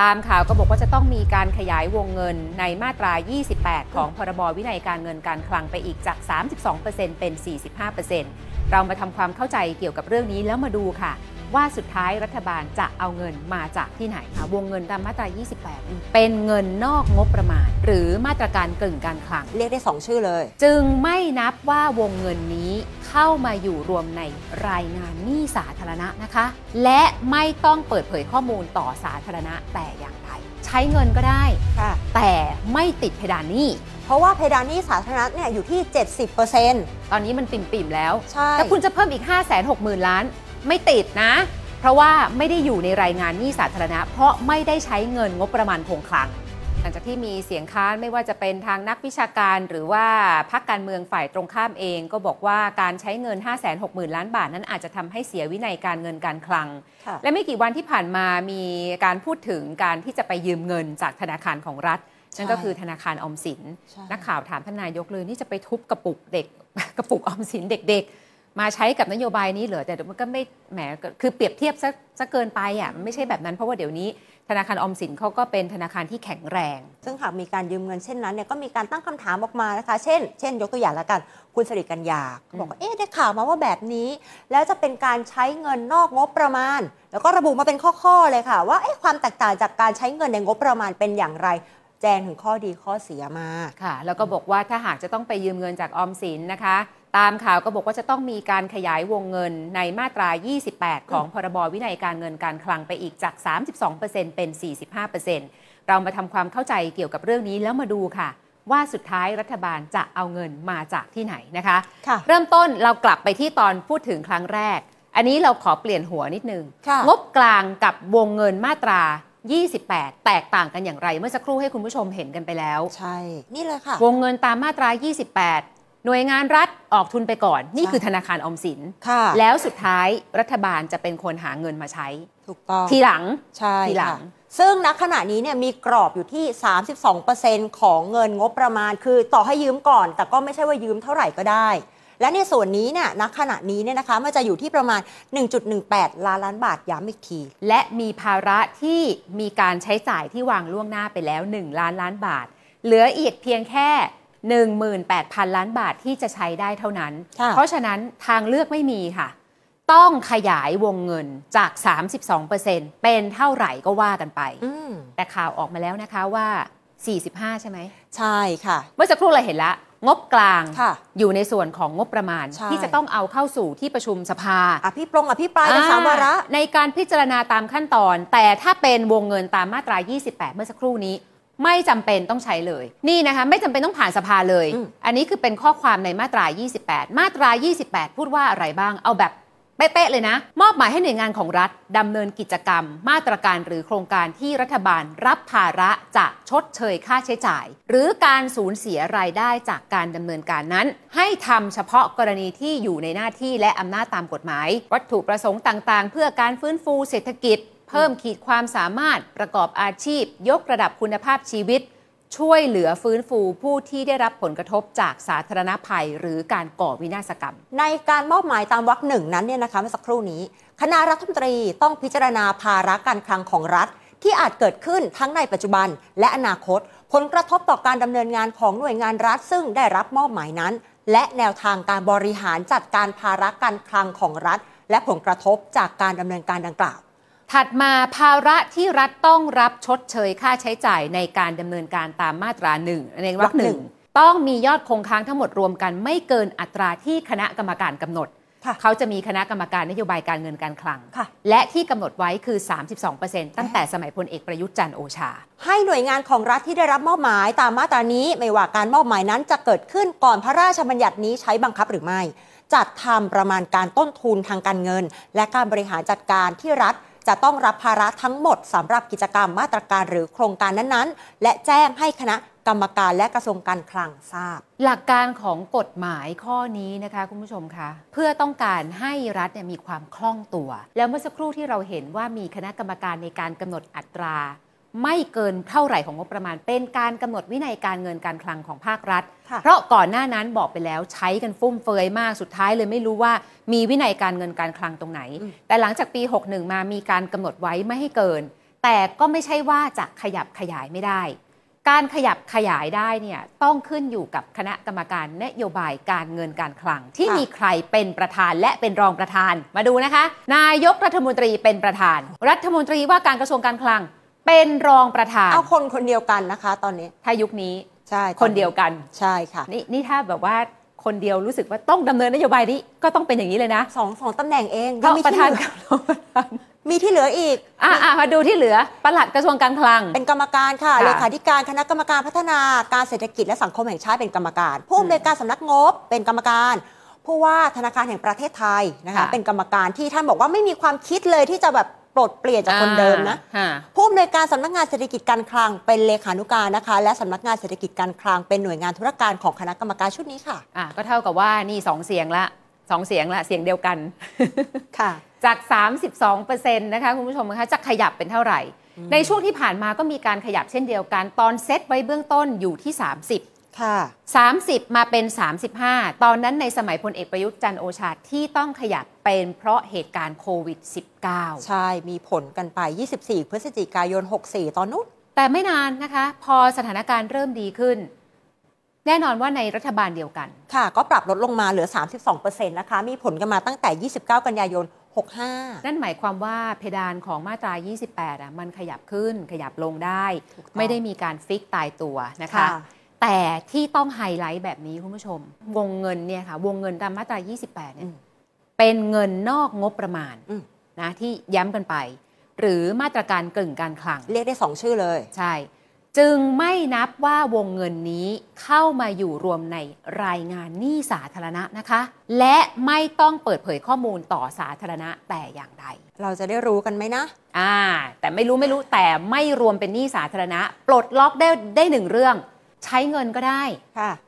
ตามข่าวก็บอกว่าจะต้องมีการขยายวงเงินในมาตรา 28 ของพรบวินัยการเงินการคลังไปอีกจาก 32%เป็น 45%เรามาทำความเข้าใจเกี่ยวกับเรื่องนี้แล้วมาดูค่ะว่าสุดท้ายรัฐบาลจะเอาเงินมาจากที่ไหนคะวงเงินตามมาตรา28 เป็นเงินนอกงบประมาณ หรือมาตรการกึ่งการคลัง เรียกได้ 2 ชื่อเลย จึงไม่นับว่าวงเงินนี้เข้ามาอยู่รวมในรายงานหนี้สาธารณะนะคะ และไม่ต้องเปิดเผยข้อมูลต่อสาธารณะแต่อย่างใดใช้เงินก็ได้ แต่ไม่ติดเพดานหนี้ เพราะว่าเพดานหนี้สาธารณะเนี่ยอยู่ที่ 70%ตอนนี้มันปิ่มๆแล้วใช่แล้วคุณจะเพิ่มอีก 5 6 0 0 0 0ล้านไม่ติดนะ เพราะว่าไม่ได้อยู่ในรายงานหนี้สาธารณะเพราะไม่ได้ใช้เงินงบประมาณคงคลัง หลังจากที่มีเสียงค้านไม่ว่าจะเป็นทางนักวิชาการ หรือว่าพรรคการเมืองฝ่ายตรงข้ามเอง ก็บอกว่าการใช้เงิน 5 6 0 0 0นล้านบาท นั้นอาจจะทำให้เสียวินัยการเงินการคลัง และไม่กี่วันที่ผ่านมามีการพูดถึงการที่จะไปยืมเงินจากธนาคารของรัฐนั่นก็คือธนาคารอมสินนักข่าวถามทนายกเลยนี่จะไปทุบกระปุกเด็ก กระปุกออมสินเด็กมาใช้กับนโยบายนี้เหรอแต่มันก็ไม่ แหม คือเปรียบเทียบซะซะเกินไปอ่ะมันไม่ใช่แบบนั้นเพราะว่าเดี๋ยวนี้ ธนาคารอมสินเขาก็เป็นธนาคารที่แข็งแรง ซึ่งหากมีการยืมเงินเช่นนั้นเนี่ยก็มีการตั้งคำถามออกมานะคะ เช่น เช่น ยกตัวอย่างละกัน คุณสิริกัญญาบอกว่า เอ๊ะ ได้ข่าวมาว่าแบบนี้ แล้วจะเป็นการใช้เงินนอกงบประมาณ แล้วก็ระบุมาเป็นข้อๆเลยค่ะ ว่าเอ๊ะความแตกต่างจากการใช้เงินในงบประมาณเป็นอย่างไร แจ้งถึงข้อดีข้อเสียมาค่ะ แล้วก็บอกว่าถ้าหากจะต้องไปยืมเงินจากออมสินนะคะตามข่าวก็บอกว่าจะต้องมีการขยายวงเงินในมาตรา 28 ของพรบวินัยการเงินการคลังไปอีกจาก 32%เป็น 45%เรามาทำความเข้าใจเกี่ยวกับเรื่องนี้แล้วมาดูค่ะ ว่าสุดท้ายรัฐบาลจะเอาเงินมาจากที่ไหน นะคะคะเริ่มต้นเรากลับไปที่ตอนพูดถึงครั้งแรก อันนี้เราขอเปลี่ยนหัวนิดนึง งบกลางกับวงเงินมาตรา 28 แตกต่างกันอย่างไร เมื่อสักครู่ให้คุณผู้ชมเห็นกันไปแล้ว ใช่นี่เลยค่ะวงเงินตามมาตรา 28หน่วยงานรัฐออกทุนไปก่อน นี่คือธนาคารออมสิน แล้วสุดท้ายรัฐบาลจะเป็นคนหาเงินมาใช้ ถูกต้อง ทีหลัง ใช่ทีหลังซึ่งณขณะนี้เนี่ยมีกรอบอยู่ที่ 32%ของเงินงบประมาณ คือต่อให้ยืมก่อน แต่ก็ไม่ใช่ว่ายืมเท่าไหร่ก็ได้ และในส่วนนี้เนี่ยณขณะนี้เนี่ยนะคะมันจะอยู่ที่ประมาณ 1.18 ล้านล้านบาทย้ำอีกที และมีภาระที่มีการใช้จ่ายที่วางล่วงหน้าไปแล้ว 1 ล้านล้านบาท เหลืออีกเพียงแค่18,000 ล้านบาทที่จะใช้ได้เท่านั้น เพราะฉะนั้นทางเลือกไม่มีค่ะ ต้องขยายวงเงินจาก 32%เป็นเท่าไหร่ก็ว่ากันไป แต่ข่าวออกมาแล้วนะคะว่า 45 ใช่ไหม ใช่ค่ะ เมื่อสักครู่เราเห็นละงบกลางอยู่ในส่วนของงบประมาณ ที่จะต้องเอาเข้าสู่ที่ประชุมสภาอภิปรงอภิปรายในสามวาระ ในการพิจารณาตามขั้นตอน แต่ถ้าเป็นวงเงินตามมาตรา28 เมื่อสักครู่นี้ไม่จำเป็นต้องใช้เลย นี่นะคะไม่จำเป็นต้องผ่านสภาเลย อันนี้คือเป็นข้อความในมาตรา 28 มาตรา 28 พูดว่าอะไรบ้างเอาแบบเป๊ะเลยนะ มอบหมายให้หน่วยงานของรัฐดำเนินกิจกรรม มาตรการหรือโครงการที่รัฐบาลรับภาระจะชดเชยค่าใช้จ่าย หรือการสูญเสียรายได้จากการดำเนินการนั้น ให้ทำเฉพาะกรณีที่อยู่ในหน้าที่และอำนาจตามกฎหมาย วัตถุประสงค์ต่างๆ เพื่อการฟื้นฟูเศรษฐกิจเพิ่มขีดความสามารถประกอบอาชีพ ยกระดับคุณภาพชีวิต ช่วยเหลือฟื้นฟูผู้ที่ได้รับผลกระทบจากสาธารณภัย หรือการก่อวินาศกรรม ในการมอบหมายตามวรรคหนึ่งนั้นเนี่ยนะคะเมื่อสักครู่นี้ คณะรัฐมนตรีต้องพิจารณาภาระการคลังของรัฐ ที่อาจเกิดขึ้นทั้งในปัจจุบัน และอนาคต ผลกระทบต่อการดำเนินงานของหน่วยงานรัฐ ซึ่งได้รับมอบหมายนั้น และแนวทางการบริหารจัดการภาระการคลังของรัฐ และผลกระทบจากการดำเนินการดังกล่าวถัดมาภาระที่รัฐต้องรับชดเชยค่าใช้จ่ายในการดำเนินการตามมาตราหนึ่งในวรรคหนึ่งต้องมียอดคงค้างทั้งหมดรวมกัน ไม่เกินอัตราที่คณะกรรมการกำหนดเขาจะมีคณะกรรมการนโยบายการเงินการคลังและที่กำหนดไว้คือ 32%ตั้งแต่สมัยพลเอกประยุทธ์จันโอชา ให้หน่วยงานของรัฐที่ได้รับมอบหมายตามมาตรานี้ไม่ว่าการมอบหมายนั้น จะเกิดขึ้นก่อนพระราชบัญญัตินี้ใช้บังคับหรือไม่ จัดทำประมาณการต้นทุนทางการเงิน และการบริหารจัดการที่รัฐจะต้องรับภาระทั้งหมดสำหรับกิจกรรมมาตรการหรือโครงการนั้น ๆ และแจ้งให้คณะกรรมการและกระทรวงการคลังทราบ หลักการของกฎหมายข้อนี้นะคะ คุณผู้ชมคะเพื่อต้องการให้รัฐมีความคล่องตัว แล้วเมื่อสักครู่ที่เราเห็นว่ามีคณะกรรมการในการกำหนดอัตราไม่เกินเท่าไหร่ของงบประมาณ เป็นการกำหนดวินัยการเงินการคลังของภาครัฐ เพราะก่อนหน้านั้นบอกไปแล้วใช้กันฟุ่มเฟือยมากสุดท้ายเลยไม่รู้ว่ามีวินัยการเงินการคลังตรงไหน แต่หลังจากปี 61 มามีการกำหนดไว้ไม่ให้เกิน แต่ก็ไม่ใช่ว่าจะขยับขยายไม่ได้ การขยับขยายได้เนี่ยต้องขึ้นอยู่กับคณะกรรมการนโยบายการเงินการคลัง ที่มีใครเป็นประธานและเป็นรองประธานมาดูนะคะ นายกรัฐมนตรีเป็นประธาน รัฐมนตรีว่าการกระทรวงการคลังเป็นรองประธาน เอาคนคนเดียวกันนะคะตอนนี้ถ้ายุคนี้ใช่คนเดียวกันใช่ค่ะ นี่นี่ถ้าแบบว่าคนเดียวรู้สึกว่าต้องดำเนินนโยบายนี้ก็ต้องเป็นอย่างนี้เลยนะสองสองตำแหน่งเองก็ประธานกับรองประธาน มีที่เหลืออีก อ่ามาดูที่เหลือประหลัดกระทรวงการคลัง เป็นกรรมการค่ะเลขาธิการคณะกรรมการพัฒนาการเศรษฐกิจและสังคมแห่งชาติเป็นกรรมการผู้อำนวยการสำนักงบเป็นกรรมการผู้ว่าธนาคารแห่งประเทศไทยนะคะเป็นกรรมการที่ท่านบอกว่าไม่มีความคิดเลยที่จะแบบปลดเปลี่ยนจากคนเดิมนะผู้อำนวยการสำนักงานเศรษฐกิจการคลังเป็นเลขานุการนะคะ และสำนักงานเศรษฐกิจการคลังเป็นหน่วยงานธุรการของคณะกรรมการชุดนี้ค่ะะก็เท่ากับว่านี่สองเสียงละสองเสียงละ เสียงเดียวกัน ค่ะ จาก 32%นะคะ คุณผู้ชมคะจะขยับเป็นเท่าไหร่ ในช่วงที่ผ่านมาก็มีการขยับเช่นเดียวกัน ตอนเซตไว้เบื้องต้นอยู่ที่ 30 30 มาเป็น 35 ตอนนั้นในสมัยพลเอกประยุทธ์จันโอชาที่ต้องขยับเป็นเพราะเหตุการณ์โควิด -19 ใช่มีผลกันไป 24 พฤศจิกายน 64 ตอนนู้น แต่ไม่นานนะคะพอสถานการณ์เริ่มดีขึ้น แน่นอนว่าในรัฐบาลเดียวกันค่ะ ก็ปรับลดลงมาเหลือ 32%นะคะ มีผลกันมาตั้งแต่ 29 กันยายน 65 นั่นหมายความว่าเพดานของมาตรา28อ่ะมันขยับขึ้นขยับลงได้ ไม่ได้มีการฟิกตายตัวนะคะคะแต่ที่ต้องไฮไลท์แบบนี้คุณผู้ชม วงเงินเนี่ยค่ะ วงเงินตามมาตรา28เนี่ยเป็นเงินนอกงบประมาณนะที่ย้ำกันไป หรือมาตรการกึ่งการคลัง เรียกได้สองชื่อเลย ใช่ จึงไม่นับว่าวงเงินนี้เข้ามาอยู่รวมในรายงานหนี้สาธารณะนะคะ และไม่ต้องเปิดเผยข้อมูลต่อสาธารณะแต่อย่างใด เราจะได้รู้กันไหมนะอ่า แต่ไม่รู้ไม่รู้แต่ไม่รวมเป็นหนี้สาธารณะ ปลดล็อกได้ได้หนึ่งเรื่องใช้เงินก็ได้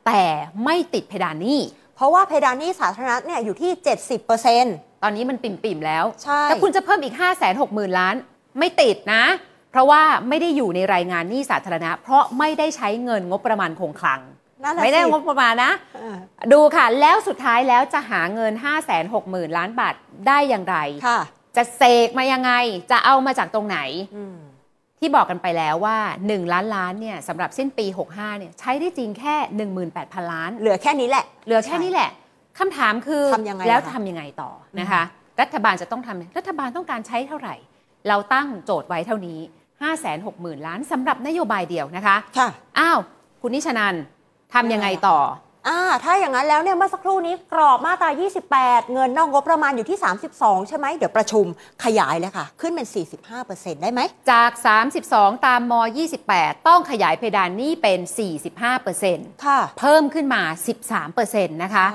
แต่ไม่ติดเพดานหนี้ เพราะว่าเพดานหนี้สาธารณะเนี่ยอยู่ที่70%ตอนนี้มันปิ่มมแล้วใช่แต่คุณจะเพิ่มอีก5หมื่นล้านไม่ติดนะ เพราะว่าไม่ได้อยู่ในรายงานหนี้สาธารณะเพราะไม่ได้ใช้เงินงบประมาณคงคลังไม่ได้งบประมาณนะ ดูค่ะแล้วสุดท้ายแล้วจะหาเงิน5หมื่นล้านบาท ได้อย่างไร จะเสกมายังไงจะเอามาจากตรงไหนที่บอกกันไปแล้วว่า 1 ล้านล้านเนี่ยสำหรับสิ้นปี65เนี่ยใช้ได้จริงแค่18,000ล้านเหลือแค่นี้แหละ เหลือแค่นี้แหละคำถามคือทำยังไงแล้วทำยังไงต่อนะคะรัฐบาลจะต้องทำรัฐบาลต้องการใช้เท่าไหร่ เราตั้งโจทย์ไว้เท่านี้ 560,000 ล้านสำหรับนโยบายเดียวนะคะค่ะอ้าวคุณนิชนันทำยังไงต่ออ่าถ้าอย่างนั้นแล้วเนี่ยเมื่อสักครู่นี้กรอบมาตรา 28 เงินนอกงบประมาณอยู่ที่ 32 ใช่ไหมเดี๋ยวประชุมขยายเลยค่ะขึ้นเป็น 45%ได้ไหมจาก 32 ตามม 28 ต้องขยายเพดานนี้เป็น 45%ค่ะเพิ่มขึ้นมา 13%นะคะ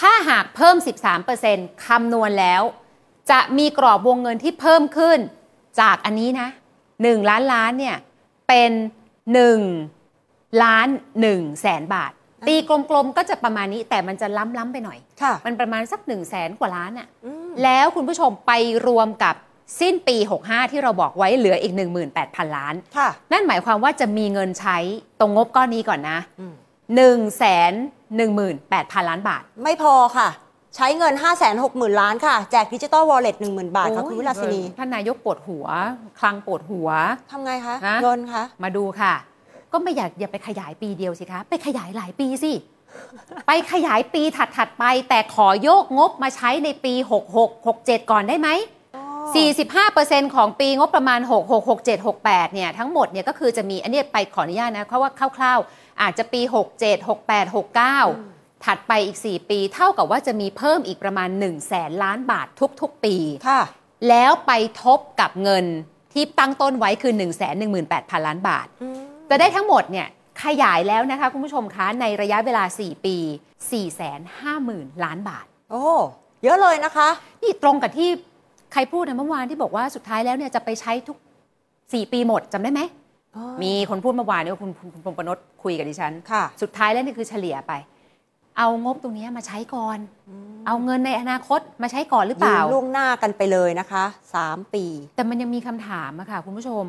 ถ้าหากเพิ่ม 13%คำนวณแล้ว จะมีกรอบวงเงินที่เพิ่มขึ้น จากอันนี้นะ1ล้านล้านเนี่ยเป็น1ล้าน1แสนบาทตีกลมๆก็จะประมาณนี้แต่มันจะล้ำๆไปหน่อย มันประมาณสัก1นึ่งแสนกว่าล้านอะ่ะแล้วคุณผู้ชมไปรวมกับสิ้นปี 65 ที่เราบอกไว้เหลืออีก18,000 ล้านนั่นหมายความว่าจะมีเงินใช้ตรงงบก้อนนี้ก่อนนะ1 1 8 0 0 0 ล้านบาท ไม่พอค่ะ ใช้เงิน 5 6 0 0 0 0 ล้านค่ะ แจกดิจิตอลวอลเล็ต1 0,000 บาทค่ะคุณวิลาสินีท่านนายกปวดหัว คลังปวดหัวทำไงคะโยนคะมาดูค่ะก็ไม่อยากอย่าไปขยายปีเดียวสิคะ ไปขยายหลายปีสิ ไปขยายปีถัด ๆ ไปแต่ขอโยกงบมาใช้ในปี 66 67 ก่อนได้ไหม45%ของปีงบประมาณ 6667 68เนี่ยทั้งหมดเนี่ยก็คือจะมี อันนี้ไปขออนุญาตนะเพราะว่าคร่าวๆ อาจจะปี 67 68 69 ถัดไปอีก 4 ปีเท่ากับว่าจะมีเพิ่มอีกประมาณ 1 0 0 0 0แสนล้านบาททุก ๆปีแล้วไปทบกับเงินที่ตั้งต้นไว้คือ 1 1 8 0 0 0 ล้านบาทแต่ได้ทั้งหมดเนี่ยขยายแล้วนะคะคุณผู้ชมคะในระยะเวลา 4 ปี 450,000ล้านบาท โอ้เยอะเลยนะคะ นี่ตรงกับที่ ใครพูดในเมื่อวานที่บอกว่าสุดท้ายแล้วเนี่ยจะไปใช้ทุก 4 ปีหมดจำได้ไหม มีคนพูดเมื่อวานนี่คุณคุณพงปนศคุยกับดิฉันค่ะสุดท้ายแล้วนี่คือเฉลี่ยไป เอางบตรงนี้มาใช้ก่อน เอาเงินในอนาคตมาใช้ก่อนหรือเปล่าล่วงหน้ากันไปเลยนะคะ3ปี แต่มันยังมีคำถามอะค่ะ คุณผู้ชม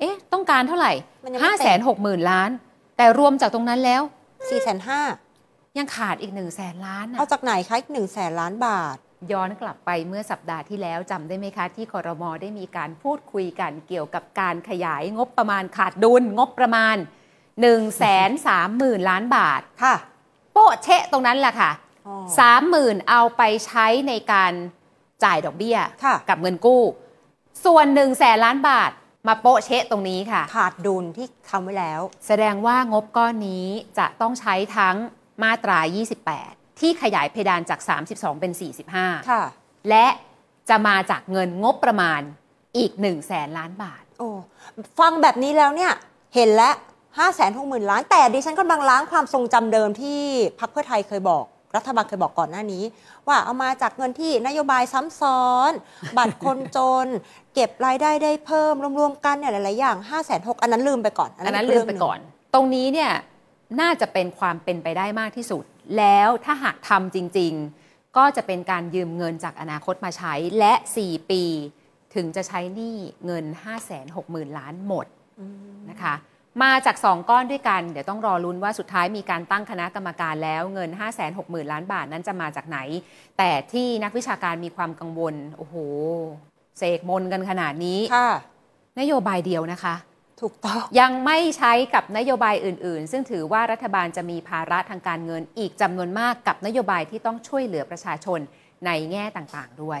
เอ๊ะ ต้องการเท่าไหร่ห้าแสนหกหมื่นล้าน แต่รวมจากตรงนั้นแล้วสี่แสนห้ายังขาดอีกหนึ่งแสนล้าน เอาจากไหนคะอีกหนึ่งแสนล้านบาท ย้อนกลับไปเมื่อสัปดาห์ที่แล้วจำได้ไหมคะ ที่คอรมอได้มีการพูดคุยกันเกี่ยวกับการขยายงบประมาณขาดดุลงบประมาณ1นึ่งแสนสามหมื่นล้านบาท ค่ะ โปะเชะตรงนั้นแหละค่ะสามหมื่นเอาไปใช้ในการจ่ายดอกเบี้ย กับเงินกู้ ส่วนหนึ่งแสนล้านบาทมาโปะเชะตรงนี้ค่ะ ขาดดุลที่ทำไว้แล้ว แสดงว่างบก้อนนี้จะต้องใช้ทั้งมาตรา 28 ที่ขยายเพดานจาก 32 เป็น 45 ค่ะและจะมาจากเงินงบประมาณอีก 1 0 0 0แสนล้านบาท โอ้ ฟังแบบนี้แล้วเนี่ย เห็นแล้ว5 6 0 0 0 0 ล้าน แต่ดิฉันกำลังล้างความทรงจำเดิมที่พรรคเพื่อไทยเคยบอกรัฐบาลเคยบอกก่อนหน้านี้ว่าเอามาจากเงินที่นโยบายซ้ำซ้อน บัตรคนจนเก็บรายได้ ได้เพิ่มรวมๆกันเนี่ยหลายๆ อย่าง5้าแสนหอันนั้นลืมไปก่อน อันนั้นลืมไปก่อน ตรงนี้เนี่ยน่าจะเป็นความเป็นไปได้มากที่สุด แล้วถ้าหากทำจริง ๆ ก็จะเป็นการยืมเงินจากอนาคตมาใช้ และ 4 ปีถึงจะใช้หนี้เงิน 5 6 0 0 0 0ล้านหมดนะคะมาจาก 2 ก้อนด้วยกัน เดี๋ยวต้องรอลุ้นว่าสุดท้ายมีการตั้งคณะกรรมการแล้ว เงิน 560,000ล้านบาทนั้นจะมาจากไหน แต่ที่นักวิชาการมีความกังวล โอ้โห เสกมนกันขนาดนี้ ค่ะ นโยบายเดียวนะคะ ถูกต้อง ยังไม่ใช้กับนโยบายอื่น ๆ ซึ่งถือว่ารัฐบาลจะมีภาระทางการเงินอีกจำนวนมากกับนโยบายที่ต้องช่วยเหลือประชาชนในแง่ต่าง ๆ ด้วย